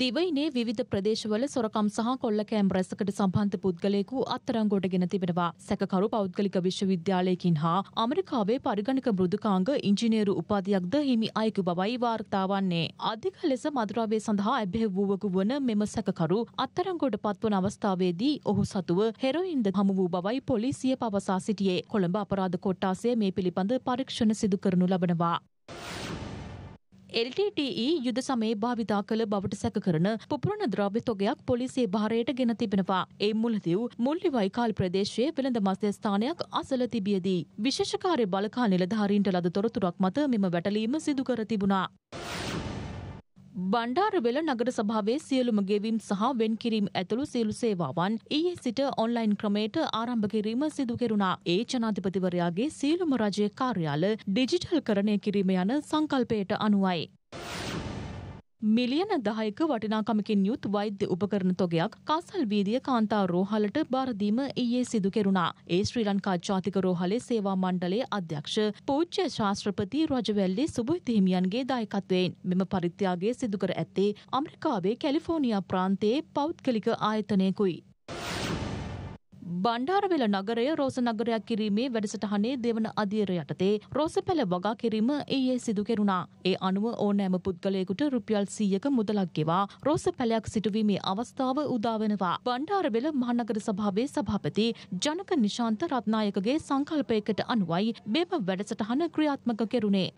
දිවයිනේ විවිධ ප්‍රදේශවල සොරකම් සහ කොල්ලකෑම් රැසකට සම්බන්ධ පුද්ගලයෙකු අත්තරංගොටගෙන තිබෙනවා. සැකකරු පෞද්ගලික විශ්වවිද්‍යාලයකින් හා ඇමරිකාවේ පරිගණක මෘදුකාංග ඉංජිනේරු උපාධියක්ද හිමි අයෙකු බවයි වාර්තා වන්නේ. අධික ලෙස මදුරාවේ සඳහා ඇබ්බැහි වූවකු වන මෙම සැකකරු අත්තරංගොඩ පත්වන අවස්ථාවේදී ඔහු සතුව හෙරොයින්ද හමු වූ බවයි පොලිසිය පවසා සිටියේ. කොළඹ අපරාධ කොට්ටාසය මේ පිළිබඳ පරීක්ෂණ සිදු කරනු ලබනවා. LTTE යුද සමයේ භාවිතා කළ බවට සැක කරන පුපුරන ද්‍රව්‍ය තොගයක් පොලිසිය භාරයට ගෙන තිබෙනවා. ඒ මුලදීව් මුල්ලිවයි කාල් ප්‍රදේශයේ වෙළඳ මධ්‍යස්ථානයක් අසල තිබියදී විශේෂ කාර්ය බලකා නිලධාරීන්ට ලද තොරතුරක් මත මෙම වැටලීම සිදු කර තිබුණා. බණ්ඩාරවෙල නගර සභාවේ සියලුම ගෙවීම් සහ වෙන්කිරීම් ඇතුළු සියලු සේවාවන් ඊයේ සිට ඔන්ලයින් ක්‍රමයට ආරම්භ කිරීම සිදු කෙරුණා. ඒ ජනාධිපතිවරයාගේ සියලුම රජයේ කාර්යාල ඩිජිටල් කරණය කිරීම යන සංකල්පයට අනුවයි. මිලියන දහයක වටිනාකමකින් යුත් වෛද්‍ය උපකරණ තොගයක් කසල් වීදිය කාන්තා රෝහලට බාරදීම ඊයේ සිදු කෙරුණා. ඒ ශ්‍රී ලංකා ජාතික රෝහලේ සේවා මණ්ඩලයේ අධ්‍යක්ෂ පූජ්‍ය ශාස්ත්‍රපති රජවැල්ලි සුබුහිත හිමියන්ගේ දායකත්වයෙන් මෙම පරිත්‍යාගය සිදු කර ඇත්තේ ඇමරිකාවේ කැලිෆෝනියා ප්‍රාන්තයේ පෞද්ගලික ආයතනයකුයි. බණ්ඩාරවෙල නගරය රෝස නගරයක් කිරීමේ වැඩසටහනේ දෙවන අධියර යටතේ රෝසපැල වගා කිරීම ඊයේ සිදු කෙරුණා. ඒ අනුව ඕනෑම පුද්ගලයෙකුට රුපියල් 100ක මුදලක් ගෙවා රෝසපැලයක් සිටුවීමේ අවස්ථාව උදා වෙනවා. බණ්ඩාරවෙල මහනගර සභාවේ සභාපති ජනක නිශාන්ත රත්නායකගේ සංකල්පයකට අනුවයි මෙම වැඩසටහන ක්‍රියාත්මක කෙරුණේ.